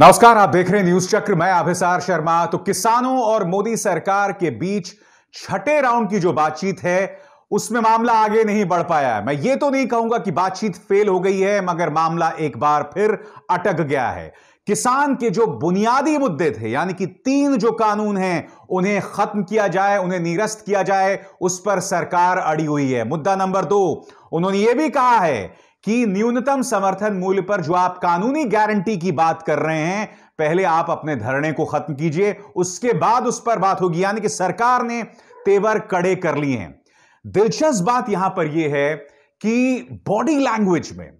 नमस्कार आप देख रहे हैं न्यूज चक्र मैं अभिसार शर्मा तो किसानों और मोदी सरकार के बीच छठे राउंड की जो बातचीत है उसमें मामला आगे नहीं बढ़ पाया है मैं ये तो नहीं कहूंगा कि बातचीत फेल हो गई है मगर मामला एक बार फिर अटक गया है किसान के जो बुनियादी मुद्दे थे यानी कि तीन जो कानून हैं उन्हें खत्म किया जाए उन्हें निरस्त किया जाए उस पर सरकार अड़ी हुई है मुद्दा नंबर दो उन्होंने यह भी कहा है कि न्यूनतम समर्थन मूल्य पर जो आप कानूनी गारंटी की बात कर रहे हैं पहले आप अपने धरने को खत्म कीजिए उसके बाद उस पर बात होगी यानी कि सरकार ने तेवर कड़े कर लिए हैं दिलचस्प बात यहां पर यह है कि बॉडी लैंग्वेज में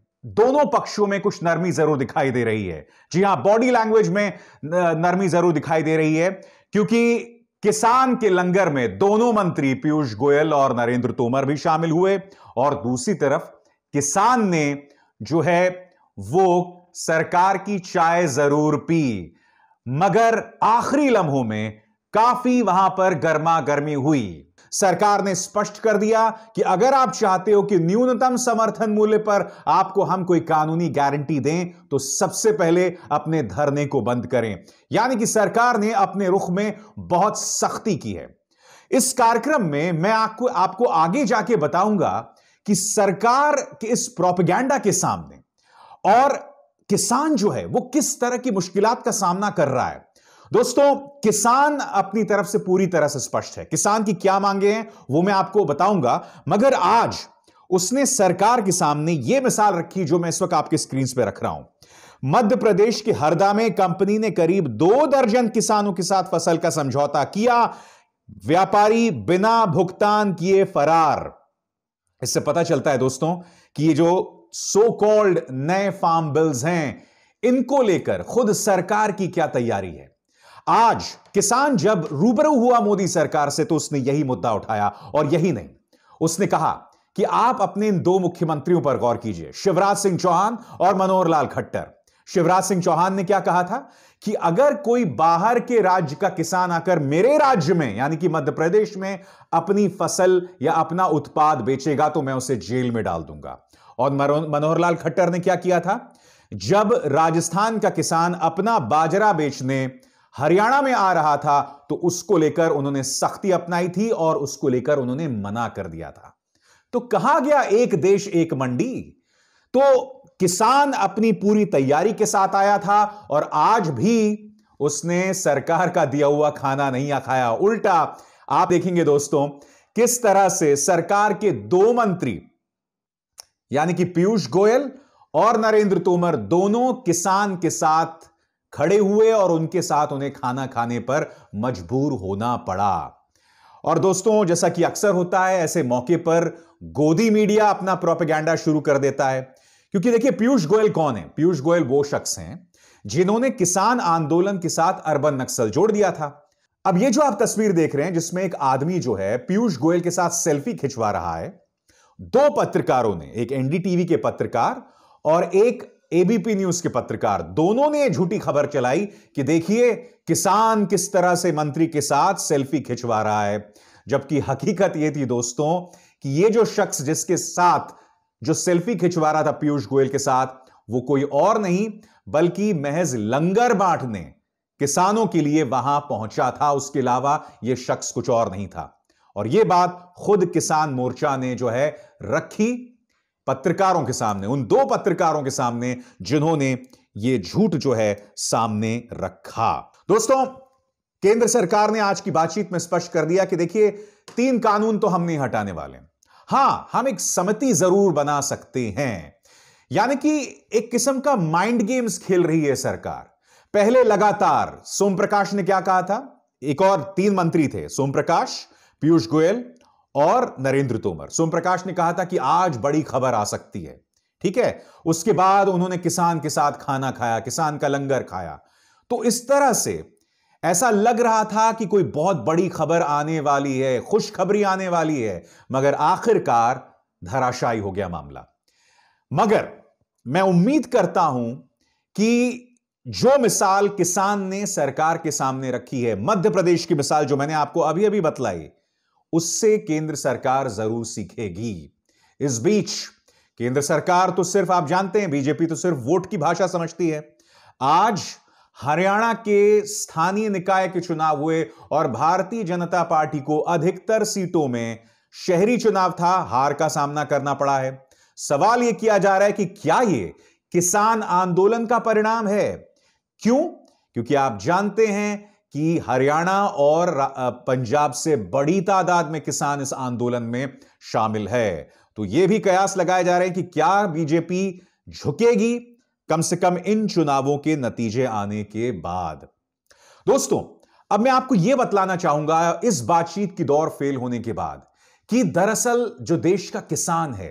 दोनों पक्षों में कुछ नरमी जरूर दिखाई दे रही है जी हां बॉडी लैंग्वेज में नरमी जरूर दिखाई दे रही है क्योंकि किसान के लंगर में दोनों मंत्री पीयूष गोयल और नरेंद्र तोमर भी शामिल हुए और दूसरी तरफ किसान ने जो है वो सरकार की चाय जरूर पी मगर आखिरी लम्हों में काफी वहां पर गर्मा गर्मी हुई सरकार ने स्पष्ट कर दिया कि अगर आप चाहते हो कि न्यूनतम समर्थन मूल्य पर आपको हम कोई कानूनी गारंटी दें तो सबसे पहले अपने धरने को बंद करें यानी कि सरकार ने अपने रुख में बहुत सख्ती की है इस कार्यक्रम में मैं आपको आपको आगे जाके बताऊंगा कि सरकार के इस प्रोपेगेंडा के सामने और किसान जो है वो किस तरह की मुश्किलात का सामना कर रहा है दोस्तों किसान अपनी तरफ से पूरी तरह से स्पष्ट है किसान की क्या मांगे हैं वो मैं आपको बताऊंगा मगर आज उसने सरकार के सामने यह मिसाल रखी जो मैं इस वक्त आपके स्क्रीन पर रख रहा हूं मध्य प्रदेश के हरदा में कंपनी ने करीब दो दर्जन किसानों के साथ फसल का समझौता किया व्यापारी बिना भुगतान किए फरार इससे पता चलता है दोस्तों कि ये जो सो कॉल्ड नए फार्म बिल्स हैं इनको लेकर खुद सरकार की क्या तैयारी है आज किसान जब रूबरू हुआ मोदी सरकार से तो उसने यही मुद्दा उठाया और यही नहीं उसने कहा कि आप अपने इन दो मुख्यमंत्रियों पर गौर कीजिए शिवराज सिंह चौहान और मनोहर लाल खट्टर शिवराज सिंह चौहान ने क्या कहा था कि अगर कोई बाहर के राज्य का किसान आकर मेरे राज्य में यानी कि मध्य प्रदेश में अपनी फसल या अपना उत्पाद बेचेगा तो मैं उसे जेल में डाल दूंगा और मनोहर लाल खट्टर ने क्या किया था जब राजस्थान का किसान अपना बाजरा बेचने हरियाणा में आ रहा था तो उसको लेकर उन्होंने सख्ती अपनाई थी और उसको लेकर उन्होंने मना कर दिया था तो कहा गया एक देश एक मंडी तो किसान अपनी पूरी तैयारी के साथ आया था और आज भी उसने सरकार का दिया हुआ खाना नहीं खाया उल्टा आप देखेंगे दोस्तों किस तरह से सरकार के दो मंत्री यानी कि पीयूष गोयल और नरेंद्र तोमर दोनों किसान के साथ खड़े हुए और उनके साथ उन्हें खाना खाने पर मजबूर होना पड़ा और दोस्तों जैसा कि अक्सर होता है ऐसे मौके पर गोदी मीडिया अपना प्रोपेगेंडा शुरू कर देता है क्योंकि देखिए पीयूष गोयल कौन है पीयूष गोयल वो शख्स हैं जिन्होंने किसान आंदोलन के साथ अर्बन नक्सल जोड़ दिया था अब ये जो आप तस्वीर देख रहे हैं जिसमें एक आदमी जो है पीयूष गोयल के साथ सेल्फी खिंचवा रहा है दो पत्रकारों ने एक एनडीटीवी के पत्रकार और एक एबीपी न्यूज के पत्रकार दोनों ने झूठी खबर चलाई कि देखिए किसान किस तरह से मंत्री के साथ सेल्फी खिंचवा रहा है जबकि हकीकत यह थी दोस्तों कि यह जो शख्स जिसके साथ जो सेल्फी खिंचवा रहा था पीयूष गोयल के साथ वो कोई और नहीं बल्कि महज लंगर बांटने किसानों के लिए वहां पहुंचा था उसके अलावा यह शख्स कुछ और नहीं था और यह बात खुद किसान मोर्चा ने जो है रखी पत्रकारों के सामने उन दो पत्रकारों के सामने जिन्होंने यह झूठ जो है सामने रखा दोस्तों केंद्र सरकार ने आज की बातचीत में स्पष्ट कर दिया कि देखिए तीन कानून तो हम नहीं हटाने वाले हां हम एक समिति जरूर बना सकते हैं यानी कि एक किस्म का माइंड गेम्स खेल रही है सरकार पहले लगातार सोम प्रकाश ने क्या कहा था एक और तीन मंत्री थे सोम प्रकाश पीयूष गोयल और नरेंद्र तोमर सोम प्रकाश ने कहा था कि आज बड़ी खबर आ सकती है ठीक है उसके बाद उन्होंने किसान के साथ खाना खाया किसान का लंगर खाया तो इस तरह से ऐसा लग रहा था कि कोई बहुत बड़ी खबर आने वाली है खुशखबरी आने वाली है मगर आखिरकार धराशायी हो गया मामला मगर मैं उम्मीद करता हूं कि जो मिसाल किसान ने सरकार के सामने रखी है मध्य प्रदेश की मिसाल जो मैंने आपको अभी अभी बतलाई उससे केंद्र सरकार जरूर सीखेगी इस बीच केंद्र सरकार तो सिर्फ आप जानते हैं बीजेपी तो सिर्फ वोट की भाषा समझती है आज हरियाणा के स्थानीय निकाय के चुनाव हुए और भारतीय जनता पार्टी को अधिकतर सीटों में शहरी चुनाव था हार का सामना करना पड़ा है सवाल यह किया जा रहा है कि क्या यह किसान आंदोलन का परिणाम है क्यों क्योंकि आप जानते हैं कि हरियाणा और पंजाब से बड़ी तादाद में किसान इस आंदोलन में शामिल है तो यह भी कयास लगाए जा रहे हैं कि क्या बीजेपी झुकेगी कम से कम इन चुनावों के नतीजे आने के बाद दोस्तों अब मैं आपको यह बतलाना चाहूंगा इस बातचीत की दौर फेल होने के बाद कि दरअसल जो देश का किसान है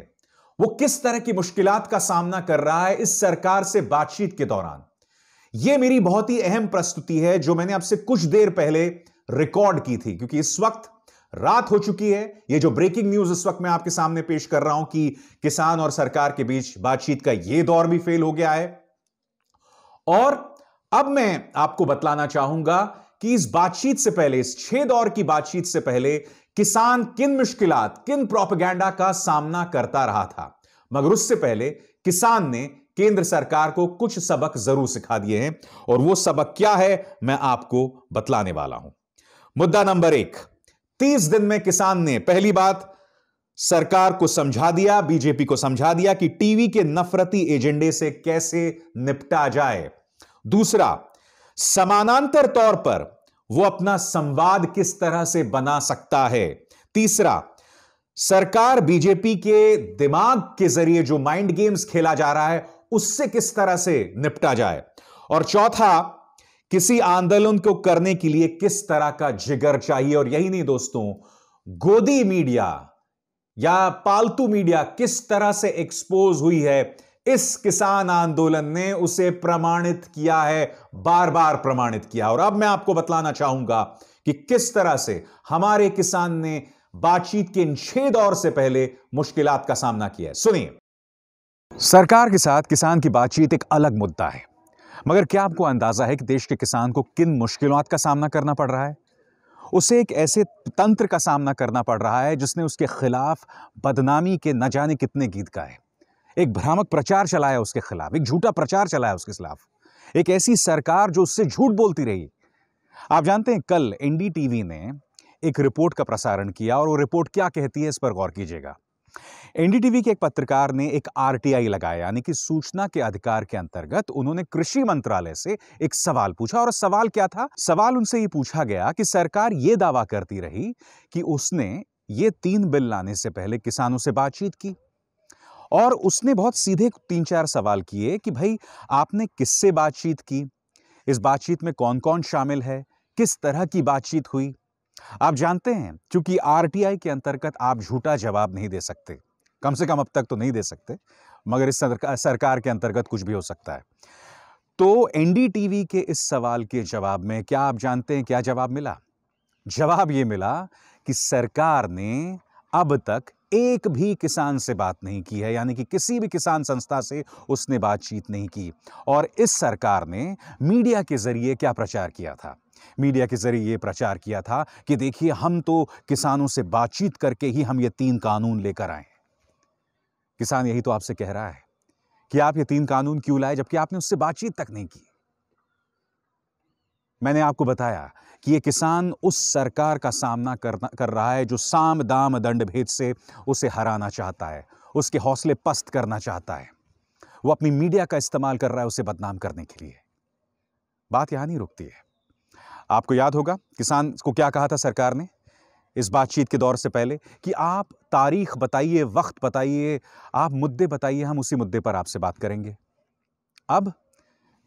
वो किस तरह की मुश्किल का सामना कर रहा है इस सरकार से बातचीत के दौरान यह मेरी बहुत ही अहम प्रस्तुति है जो मैंने आपसे कुछ देर पहले रिकॉर्ड की थी क्योंकि इस वक्त रात हो चुकी है ये जो ब्रेकिंग न्यूज इस वक्त मैं आपके सामने पेश कर रहा हूं कि किसान और सरकार के बीच बातचीत का यह दौर भी फेल हो गया है और अब मैं आपको बतलाना चाहूंगा कि इस बातचीत से पहले इस छह दौर की बातचीत से पहले किसान किन मुश्किल किन प्रोपगेंडा का सामना करता रहा था मगर उससे पहले किसान ने केंद्र सरकार को कुछ सबक जरूर सिखा दिए हैं और वो सबक क्या है मैं आपको बतलाने वाला हूं मुद्दा नंबर एक तीस दिन में किसान ने पहली बात सरकार को समझा दिया बीजेपी को समझा दिया कि टीवी के नफरती एजेंडे से कैसे निपटा जाए दूसरा समानांतर तौर पर वो अपना संवाद किस तरह से बना सकता है तीसरा सरकार बीजेपी के दिमाग के जरिए जो माइंड गेम्स खेला जा रहा है उससे किस तरह से निपटा जाए और चौथा किसी आंदोलन को करने के लिए किस तरह का जिगर चाहिए और यही नहीं दोस्तों गोदी मीडिया या पालतू मीडिया किस तरह से एक्सपोज हुई है इस किसान आंदोलन ने उसे प्रमाणित किया है बार बार प्रमाणित किया और अब मैं आपको बतलाना चाहूंगा कि किस तरह से हमारे किसान ने बातचीत के इन छह दौर से पहले मुश्किलात का सामना किया है सुनिए सरकार के साथ किसान की बातचीत एक अलग मुद्दा है मगर क्या आपको अंदाज़ा है कि देश के किसान को किन मुश्किलों का सामना करना पड़ रहा है उसे एक ऐसे तंत्र का सामना करना पड़ रहा है जिसने उसके खिलाफ बदनामी के न जाने कितने गीत गाए एक भ्रामक प्रचार चलाया उसके खिलाफ एक झूठा प्रचार चलाया उसके खिलाफ एक ऐसी सरकार जो उससे झूठ बोलती रही आप जानते हैं कल एनडीटीवी ने एक रिपोर्ट का प्रसारण किया और वो रिपोर्ट क्या कहती है इस पर गौर कीजिएगा एनडीटीवी के एक पत्रकार ने एक आरटीआई लगाया यानी कि सूचना के अधिकार के अंतर्गत उन्होंने कृषि मंत्रालय से एक सवाल पूछा और सवाल क्या था सवाल उनसे ये पूछा गया कि सरकार ये दावा करती रही कि उसने ये तीन बिल लाने से पहले किसानों से बातचीत की और उसने बहुत सीधे तीन चार सवाल किए कि भाई आपने किससे बातचीत की इस बातचीत में कौन कौन शामिल है किस तरह की बातचीत हुई आप जानते हैं क्योंकि आरटीआई के अंतर्गत आप झूठा जवाब नहीं दे सकते कम से कम अब तक तो नहीं दे सकते मगर इस सरकार के अंतर्गत कुछ भी हो सकता है तो एनडीटीवी के इस सवाल के जवाब में क्या आप जानते हैं क्या जवाब मिला जवाब यह मिला कि सरकार ने अब तक एक भी किसान से बात नहीं की है यानी कि किसी भी किसान संस्था से उसने बातचीत नहीं की और इस सरकार ने मीडिया के ज़रिए क्या प्रचार किया था मीडिया के ज़रिए ये प्रचार किया था कि देखिए हम तो किसानों से बातचीत करके ही हम ये तीन कानून लेकर आए किसान यही तो आपसे कह रहा है कि आप ये तीन कानून क्यों लाए जबकि आपने उससे बातचीत तक नहीं की मैंने आपको बताया कि ये किसान उस सरकार का सामना करना कर रहा है जो साम दाम दंड भेद से उसे हराना चाहता है उसके हौसले पस्त करना चाहता है वो अपनी मीडिया का इस्तेमाल कर रहा है उसे बदनाम करने के लिए बात यहां नहीं रुकती है आपको याद होगा किसान को क्या कहा था सरकार ने इस बातचीत के दौर से पहले कि आप तारीख बताइए वक्त बताइए आप मुद्दे बताइए हम उसी मुद्दे पर आपसे बात करेंगे अब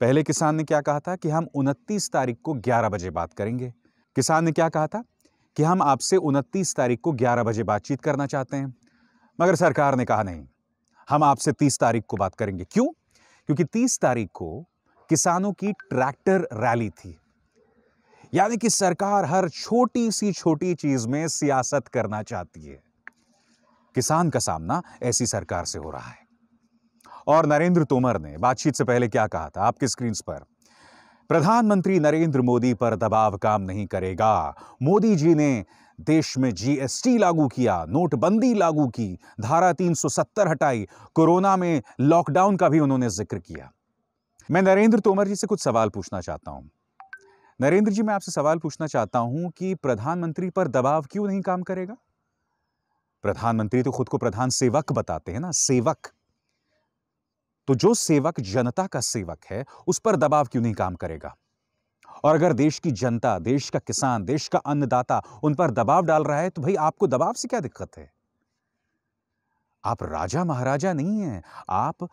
पहले किसान ने क्या कहा था कि हम 29 तारीख को 11 बजे बात करेंगे किसान ने क्या कहा था कि हम आपसे 29 तारीख को 11 बजे बातचीत करना चाहते हैं मगर सरकार ने कहा नहीं हम आपसे 30 तारीख को बात करेंगे क्यों क्योंकि 30 तारीख को किसानों की ट्रैक्टर रैली थी यानी कि सरकार हर छोटी सी छोटी चीज में सियासत करना चाहती है किसान का सामना ऐसी सरकार से हो रहा है और नरेंद्र तोमर ने बातचीत से पहले क्या कहा था आपके स्क्रीन पर प्रधानमंत्री नरेंद्र मोदी पर दबाव काम नहीं करेगा मोदी जी ने देश में जीएसटी लागू किया नोटबंदी लागू की धारा 370 हटाई कोरोना में लॉकडाउन का भी उन्होंने जिक्र किया मैं नरेंद्र तोमर जी से कुछ सवाल पूछना चाहता हूं नरेंद्र जी मैं आपसे सवाल पूछना चाहता हूं कि प्रधानमंत्री पर दबाव क्यों नहीं काम करेगा प्रधानमंत्री तो खुद को प्रधान सेवक बताते हैं ना सेवक तो जो सेवक जनता का सेवक है उस पर दबाव क्यों नहीं काम करेगा और अगर देश की जनता देश का किसान देश का अन्नदाता उन पर दबाव डाल रहा है तो भाई आपको दबाव से क्या दिक्कत है आप राजा महाराजा नहीं हैं आप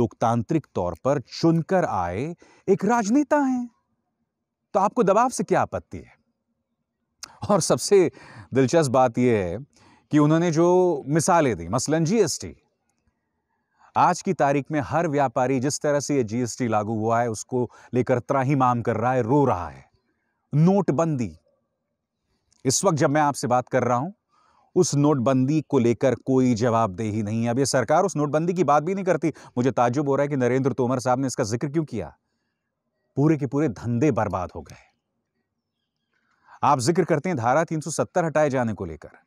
लोकतांत्रिक तौर पर चुनकर आए एक राजनेता हैं तो आपको दबाव से क्या आपत्ति है और सबसे दिलचस्प बात यह है कि उन्होंने जो मिसालें दी मसलन जीएसटी आज की तारीख में हर व्यापारी जिस तरह से ये जीएसटी लागू हुआ है उसको लेकर त्राही माम कर रहा है रो रहा है नोटबंदी इस वक्त जब मैं आपसे बात कर रहा हूं उस नोटबंदी को लेकर कोई जवाबदेही नहीं है अब ये सरकार उस नोटबंदी की बात भी नहीं करती मुझे ताजुब हो रहा है कि नरेंद्र तोमर साहब ने इसका जिक्र क्यों किया पूरे के पूरे धंधे बर्बाद हो गए आप जिक्र करते हैं धारा 370 हटाए जाने को लेकर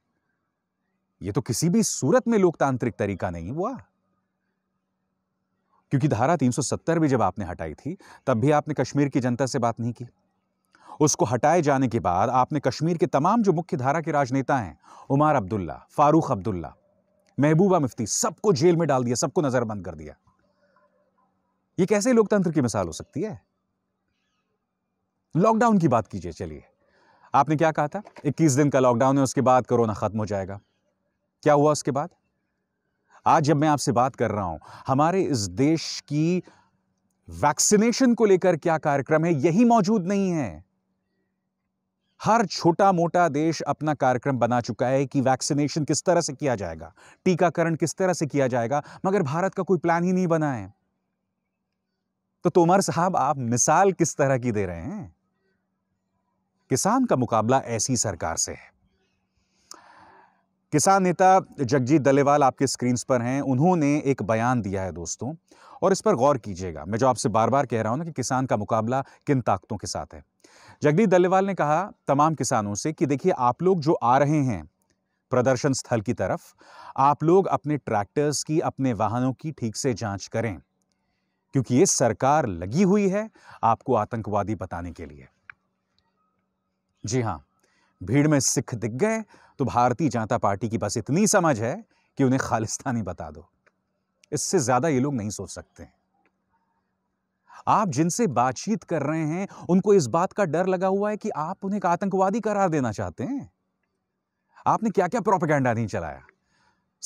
यह तो किसी भी सूरत में लोकतांत्रिक तरीका नहीं हुआ क्योंकि धारा 370 भी जब आपने हटाई थी तब भी आपने कश्मीर की जनता से बात नहीं की उसको हटाए जाने के बाद आपने कश्मीर के तमाम जो मुख्य धारा के राजनेता हैं उमर अब्दुल्ला फारूक अब्दुल्ला महबूबा मुफ्ती सबको जेल में डाल दिया सबको नज़रबंद कर दिया ये कैसे लोकतंत्र की मिसाल हो सकती है लॉकडाउन की बात कीजिए चलिए आपने क्या कहा था 21 दिन का लॉकडाउन है उसके बाद कोरोना ख़त्म हो जाएगा क्या हुआ उसके बाद आज जब मैं आपसे बात कर रहा हूं हमारे इस देश की वैक्सीनेशन को लेकर क्या कार्यक्रम है यही मौजूद नहीं है हर छोटा मोटा देश अपना कार्यक्रम बना चुका है कि वैक्सीनेशन किस तरह से किया जाएगा टीकाकरण किस तरह से किया जाएगा मगर भारत का कोई प्लान ही नहीं बना है तो तोमर साहब आप मिसाल किस तरह की दे रहे हैं किसान का मुकाबला ऐसी सरकार से है किसान नेता जगजीत दलेवाल आपके स्क्रीन्स पर हैं उन्होंने एक बयान दिया है दोस्तों और इस पर गौर कीजिएगा मैं जो आपसे बार बार कह रहा हूं ना कि किसान का मुकाबला किन ताकतों के साथ है जगदीप दल्लेवाल ने कहा तमाम किसानों से कि देखिए आप लोग जो आ रहे हैं प्रदर्शन स्थल की तरफ आप लोग अपने ट्रैक्टर्स की अपने वाहनों की ठीक से जांच करें क्योंकि ये सरकार लगी हुई है आपको आतंकवादी बताने के लिए जी हाँ भीड़ में सिख दिख गए तो भारतीय जनता पार्टी की बस इतनी समझ है कि उन्हें खालिस्तानी बता दो इससे ज़्यादा ये लोग नहीं सोच सकते आप जिनसे बातचीत कर रहे हैं उनको इस बात का डर लगा हुआ है कि आप उन्हें एक आतंकवादी करार देना चाहते हैं आपने क्या क्या प्रोपेगेंडा नहीं चलाया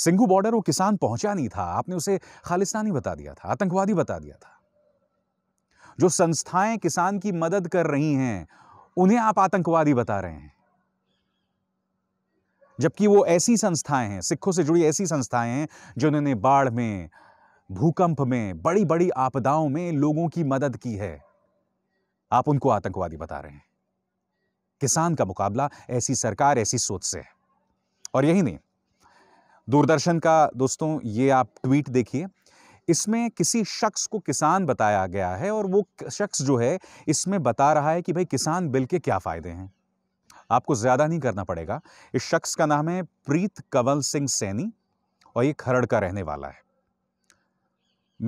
सिंगू बॉर्डर वो किसान पहुंचा नहीं था आपने उसे खालिस्तानी बता दिया था आतंकवादी बता दिया था जो संस्थाएं किसान की मदद कर रही हैं उन्हें आप आतंकवादी बता रहे हैं जबकि वो ऐसी संस्थाएं हैं सिखों से जुड़ी ऐसी संस्थाएं हैं जिन्होंने बाढ़ में भूकंप में बड़ी बड़ी आपदाओं में लोगों की मदद की है आप उनको आतंकवादी बता रहे हैं किसान का मुकाबला ऐसी सरकार ऐसी सोच से है और यही नहीं दूरदर्शन का दोस्तों ये आप ट्वीट देखिए इसमें किसी शख्स को किसान बताया गया है और वो शख्स जो है इसमें बता रहा है कि भाई किसान बिल के क्या फ़ायदे हैं आपको ज़्यादा नहीं करना पड़ेगा इस शख्स का नाम है प्रीत कंवल सिंह सैनी और ये खरड़ का रहने वाला है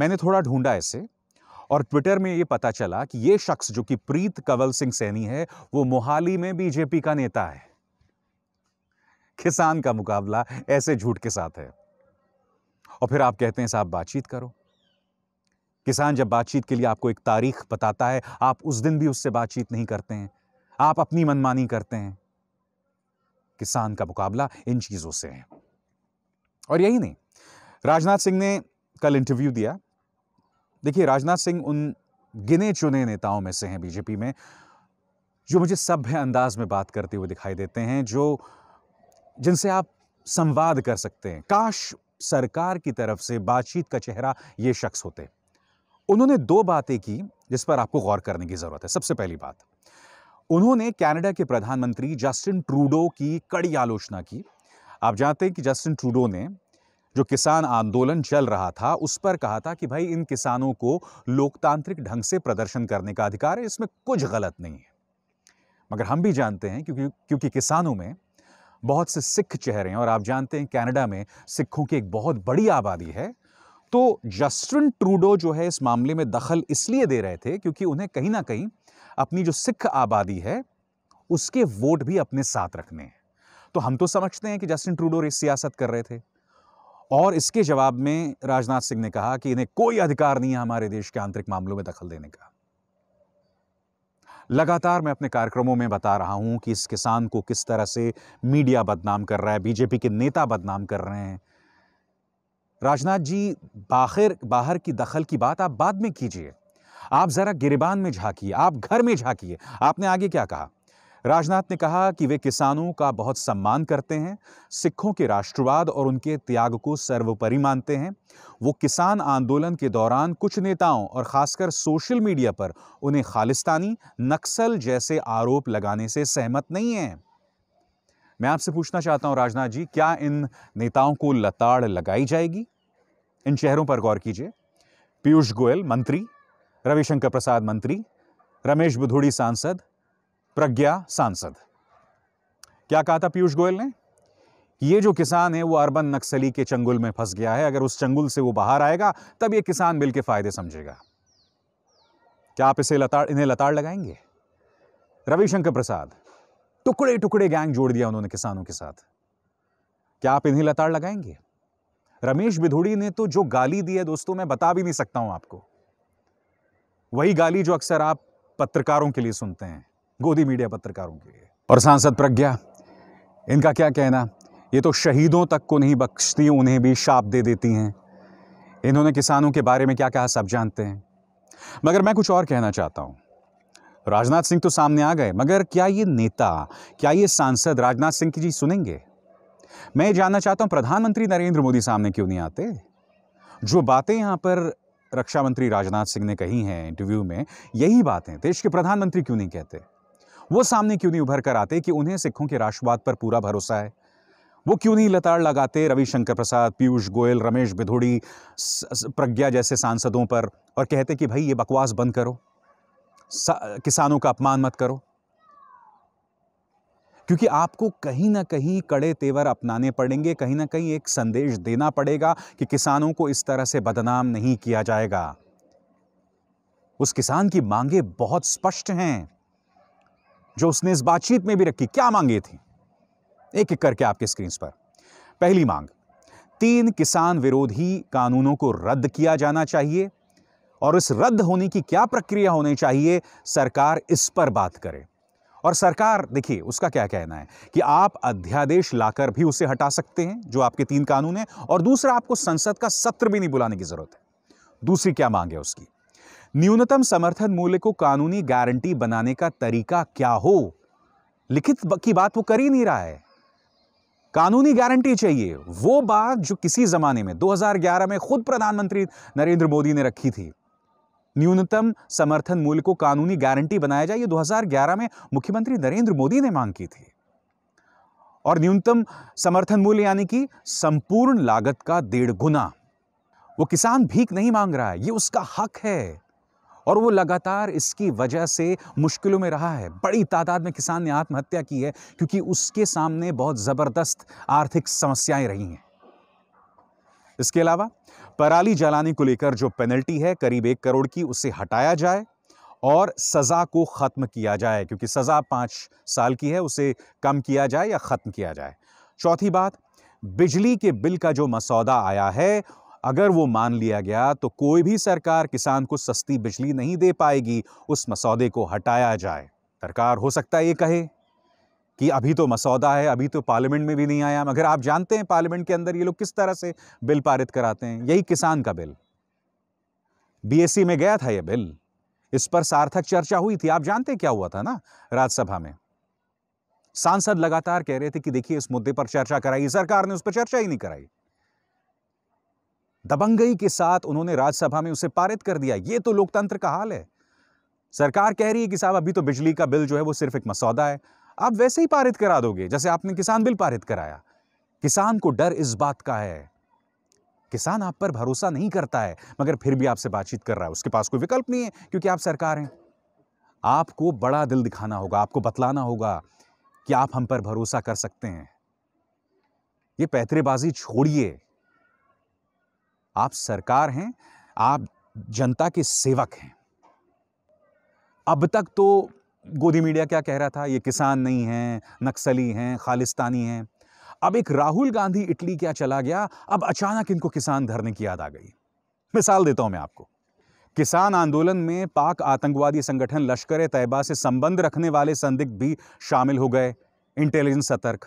मैंने थोड़ा ढूंढा इसे और ट्विटर में ये पता चला कि ये शख्स जो कि प्रीत कंवल सिंह सैनी है वो मोहाली में बीजेपी का नेता है किसान का मुकाबला ऐसे झूठ के साथ है और फिर आप कहते हैं साहब बातचीत करो किसान जब बातचीत के लिए आपको एक तारीख बताता है आप उस दिन भी उससे बातचीत नहीं करते हैं आप अपनी मनमानी करते हैं किसान का मुकाबला इन चीज़ों से है और यही नहीं राजनाथ सिंह ने कल इंटरव्यू दिया देखिए राजनाथ सिंह उन गिने चुने नेताओं में से हैं बीजेपी में जो मुझे सभ्य अंदाज में बात करते हुए दिखाई देते हैं जो जिनसे आप संवाद कर सकते हैं काश सरकार की तरफ से बातचीत का चेहरा ये शख्स होते उन्होंने दो बातें की जिस पर आपको गौर करने की ज़रूरत है सबसे पहली बात उन्होंने कनाडा के प्रधानमंत्री जस्टिन ट्रूडो की कड़ी आलोचना की आप जानते हैं कि जस्टिन ट्रूडो ने जो किसान आंदोलन चल रहा था उस पर कहा था कि भाई इन किसानों को लोकतांत्रिक ढंग से प्रदर्शन करने का अधिकार है इसमें कुछ गलत नहीं है मगर हम भी जानते हैं क्योंकि क्योंकि किसानों में बहुत से सिख चेहरे हैं और आप जानते हैं कनाडा में सिखों की एक बहुत बड़ी आबादी है तो जस्टिन ट्रूडो जो है इस मामले में दखल इसलिए दे रहे थे क्योंकि उन्हें कहीं ना कहीं अपनी जो सिख आबादी है उसके वोट भी अपने साथ रखने हैं तो हम तो समझते हैं कि जस्टिन ट्रूडो सियासत कर रहे थे और इसके जवाब में राजनाथ सिंह ने कहा कि इन्हें कोई अधिकार नहीं है हमारे देश के आंतरिक मामलों में दखल देने का लगातार मैं अपने कार्यक्रमों में बता रहा हूं कि इस किसान को किस तरह से मीडिया बदनाम कर रहा है बीजेपी के नेता बदनाम कर रहे हैं राजनाथ जी बाहर बाहर की दखल की बात आप बाद में कीजिए आप ज़रा गिरिबान में झांकिए आप घर में झांकिए आपने आगे क्या कहा राजनाथ ने कहा कि वे किसानों का बहुत सम्मान करते हैं सिखों के राष्ट्रवाद और उनके त्याग को सर्वोपरि मानते हैं वो किसान आंदोलन के दौरान कुछ नेताओं और ख़ासकर सोशल मीडिया पर उन्हें खालिस्तानी नक्सल जैसे आरोप लगाने से सहमत नहीं हैं मैं आपसे पूछना चाहता हूं राजनाथ जी क्या इन नेताओं को लताड़ लगाई जाएगी इन चेहरों पर गौर कीजिए पीयूष गोयल मंत्री रविशंकर प्रसाद मंत्री रमेश बुधुड़ी सांसद प्रज्ञा सांसद क्या कहा था पीयूष गोयल ने ये जो किसान है वो अर्बन नक्सली के चंगुल में फंस गया है अगर उस चंगुल से वो बाहर आएगा तब ये किसान बिल के फायदे समझेगा क्या आप इसे लताड़ इन्हें लताड़ लगाएंगे रविशंकर प्रसाद टुकड़े टुकड़े गैंग जोड़ दिया उन्होंने किसानों के साथ क्या आप इन्हें लताड़ लगाएंगे रमेश बिधुड़ी ने तो जो गाली दी है दोस्तों मैं बता भी नहीं सकता हूं आपको वही गाली जो अक्सर आप पत्रकारों के लिए सुनते हैं गोदी मीडिया पत्रकारों के लिए और सांसद प्रज्ञा इनका क्या कहना ये तो शहीदों तक को नहीं बख्शती उन्हें भी शाप दे देती हैं इन्होंने किसानों के बारे में क्या कहा सब जानते हैं मगर मैं कुछ और कहना चाहता हूँ राजनाथ सिंह तो सामने आ गए मगर क्या ये नेता क्या ये सांसद राजनाथ सिंह की जी सुनेंगे मैं ये जानना चाहता हूँ प्रधानमंत्री नरेंद्र मोदी सामने क्यों नहीं आते जो बातें यहाँ पर रक्षा मंत्री राजनाथ सिंह ने कही हैं इंटरव्यू में यही बातें देश के प्रधानमंत्री क्यों नहीं कहते वो सामने क्यों नहीं उभर कर आते कि उन्हें सिखों के राष्ट्रवाद पर पूरा भरोसा है वो क्यों नहीं लताड़ लगाते रविशंकर प्रसाद पीयूष गोयल रमेश भिधोड़ी प्रज्ञा जैसे सांसदों पर और कहते कि भाई ये बकवास बंद करो किसानों का अपमान मत करो क्योंकि आपको कहीं ना कहीं कड़े तेवर अपनाने पड़ेंगे कहीं ना कहीं एक संदेश देना पड़ेगा कि किसानों को इस तरह से बदनाम नहीं किया जाएगा उस किसान की मांगे बहुत स्पष्ट हैं जो उसने इस बातचीत में भी रखी क्या मांगे थी एक एक करके आपके स्क्रीन पर पहली मांग तीन किसान विरोधी कानूनों को रद्द किया जाना चाहिए और इस रद्द होने की क्या प्रक्रिया होनी चाहिए सरकार इस पर बात करे और सरकार देखिए उसका क्या कहना है कि आप अध्यादेश लाकर भी उसे हटा सकते हैं जो आपके तीन कानून हैं और दूसरा आपको संसद का सत्र भी नहीं बुलाने की ज़रूरत है दूसरी क्या मांग है उसकी न्यूनतम समर्थन मूल्य को कानूनी गारंटी बनाने का तरीका क्या हो लिखित की बात वो कर ही नहीं रहा है कानूनी गारंटी चाहिए वो बात जो किसी जमाने में 2011 में खुद प्रधानमंत्री नरेंद्र मोदी ने रखी थी न्यूनतम समर्थन मूल्य को कानूनी गारंटी बनाया जाए ये 2011 में मुख्यमंत्री नरेंद्र मोदी ने मांग की थी और न्यूनतम समर्थन मूल्य यानी कि संपूर्ण लागत का डेढ़ गुना वो किसान भीख नहीं मांग रहा है ये उसका हक है और वो लगातार इसकी वजह से मुश्किलों में रहा है बड़ी तादाद में किसान ने आत्महत्या की है क्योंकि उसके सामने बहुत ज़बरदस्त आर्थिक समस्याएं रही हैं इसके अलावा पराली जलाने को लेकर जो पेनल्टी है करीब एक करोड़ की उसे हटाया जाए और सज़ा को ख़त्म किया जाए क्योंकि सज़ा पाँच साल की है उसे कम किया जाए या ख़त्म किया जाए चौथी बात बिजली के बिल का जो मसौदा आया है अगर वो मान लिया गया तो कोई भी सरकार किसान को सस्ती बिजली नहीं दे पाएगी उस मसौदे को हटाया जाए सरकार हो सकता है ये कहे कि अभी तो मसौदा है अभी तो पार्लियामेंट में भी नहीं आया मगर आप जानते हैं पार्लियामेंट के अंदर ये लोग किस तरह से बिल पारित कराते हैं यही किसान का बिल बीएससी e में गया था ये बिल इस पर सार्थक चर्चा हुई थी आप जानते क्या हुआ था ना राज्यसभा में सांसद लगातार कह रहे थे कि देखिए इस मुद्दे पर चर्चा कराई सरकार ने उस पर चर्चा ही नहीं कराई दबंगई के साथ उन्होंने राज्यसभा में उसे पारित कर दिया ये तो लोकतंत्र का हाल है सरकार कह रही है कि साहब अभी तो बिजली का बिल जो है वो सिर्फ एक मसौदा है आप वैसे ही पारित करा दोगे जैसे आपने किसान बिल पारित कराया किसान को डर इस बात का है किसान आप पर भरोसा नहीं करता है मगर फिर भी आपसे बातचीत कर रहा है उसके पास कोई विकल्प नहीं है क्योंकि आप सरकार हैं आपको बड़ा दिल दिखाना होगा आपको बतलाना होगा कि आप हम पर भरोसा कर सकते हैं ये पैतरेबाजी छोड़िए आप सरकार हैं आप जनता के सेवक हैं अब तक तो गोदी मीडिया क्या कह रहा था ये किसान नहीं हैं नक्सली हैं खालिस्तानी हैं अब एक राहुल गांधी इटली क्या चला गया अब अचानक इनको किसान धरने की याद आ गई मिसाल देता हूं मैं आपको किसान आंदोलन में पाक आतंकवादी संगठन लश्कर तैयबा से संबंध रखने वाले संदिग्ध भी शामिल हो गए इंटेलिजेंस सतर्क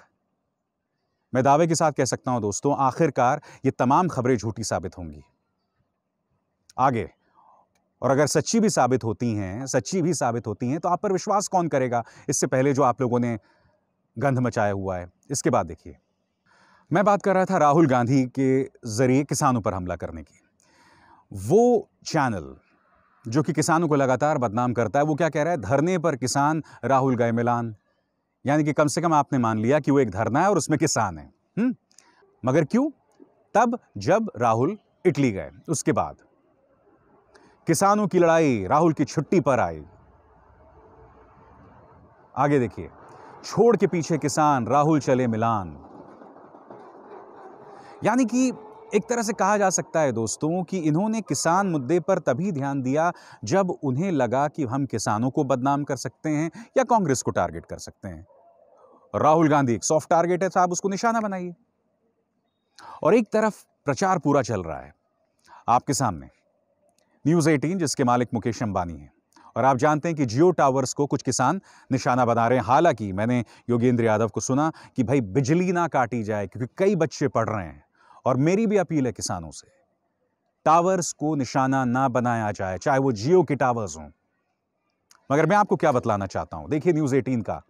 मैं दावे के साथ कह सकता हूं दोस्तों आखिरकार ये तमाम खबरें झूठी साबित होंगी आगे और अगर सच्ची भी साबित होती हैं सच्ची भी साबित होती हैं तो आप पर विश्वास कौन करेगा इससे पहले जो आप लोगों ने गंध मचाया हुआ है इसके बाद देखिए मैं बात कर रहा था राहुल गांधी के ज़रिए किसानों पर हमला करने की वो चैनल जो कि किसानों को लगातार बदनाम करता है वो क्या कह रहा है धरने पर किसान राहुल गए मिलान यानी कि कम से कम आपने मान लिया कि वो एक धरना है और उसमें किसान है हुँ? हम्म? मगर क्यों तब जब राहुल इटली गए उसके बाद किसानों की लड़ाई राहुल की छुट्टी पर आई आगे देखिए छोड़ के पीछे किसान राहुल चले मिलान यानी कि एक तरह से कहा जा सकता है दोस्तों कि इन्होंने किसान मुद्दे पर तभी ध्यान दिया जब उन्हें लगा कि हम किसानों को बदनाम कर सकते हैं या कांग्रेस को टारगेट कर सकते हैं राहुल गांधी एक सॉफ्ट टारगेट है साहब उसको निशाना बनाइए और एक तरफ प्रचार पूरा चल रहा है आपके सामने न्यूज़ 18 जिसके मालिक मुकेश अंबानी हैं और आप जानते हैं कि जियो टावर्स को कुछ किसान निशाना बना रहे हैं हालांकि मैंने योगेंद्र यादव को सुना कि भाई बिजली ना काटी जाए क्योंकि कई बच्चे पढ़ रहे हैं और मेरी भी अपील है किसानों से टावर्स को निशाना ना बनाया जाए चाहे वो जियो के टावर्स हों मगर मैं आपको क्या बतलाना चाहता हूं देखिए न्यूज़ 18 का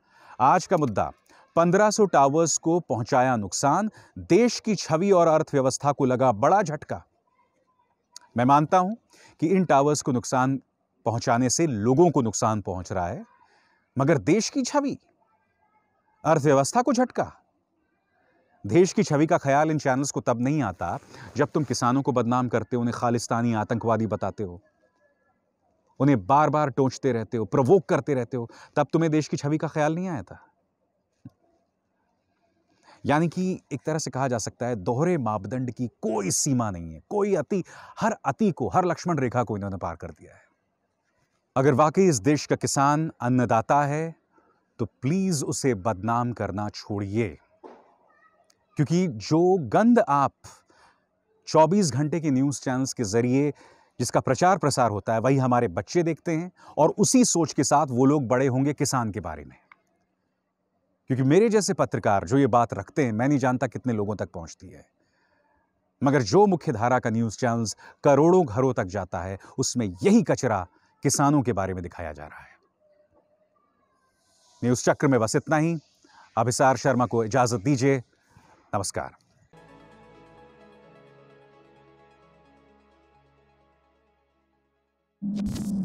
आज का मुद्दा 1500 टावर्स को पहुंचाया नुकसान देश की छवि और अर्थव्यवस्था को लगा बड़ा झटका मैं मानता हूं कि इन टावर्स को नुकसान पहुंचाने से लोगों को नुकसान पहुंच रहा है मगर देश की छवि अर्थव्यवस्था को झटका देश की छवि का ख्याल इन चैनल्स को तब नहीं आता जब तुम किसानों को बदनाम करते हो उन्हें खालिस्तानी आतंकवादी बताते हो उन्हें बार बार टोचते रहते हो प्रवोक करते रहते हो तब तुम्हें देश की छवि का ख्याल नहीं आया था यानी कि एक तरह से कहा जा सकता है दोहरे मापदंड की कोई सीमा नहीं है कोई अति हर अति को हर लक्ष्मण रेखा को इन्होंने पार कर दिया है अगर वाकई इस देश का किसान अन्नदाता है तो प्लीज़ उसे बदनाम करना छोड़िए क्योंकि जो गंद आप 24 घंटे के न्यूज़ चैनल्स के ज़रिए जिसका प्रचार प्रसार होता है वही हमारे बच्चे देखते हैं और उसी सोच के साथ वो लोग बड़े होंगे किसान के बारे में क्योंकि मेरे जैसे पत्रकार जो ये बात रखते हैं मैं नहीं जानता कितने लोगों तक पहुंचती है मगर जो मुख्य धारा का न्यूज़ चैनल्स करोड़ों घरों तक जाता है उसमें यही कचरा किसानों के बारे में दिखाया जा रहा है न्यूज़ चक्र में बस इतना ही अभिसार शर्मा को इजाज़त दीजिए नमस्कार you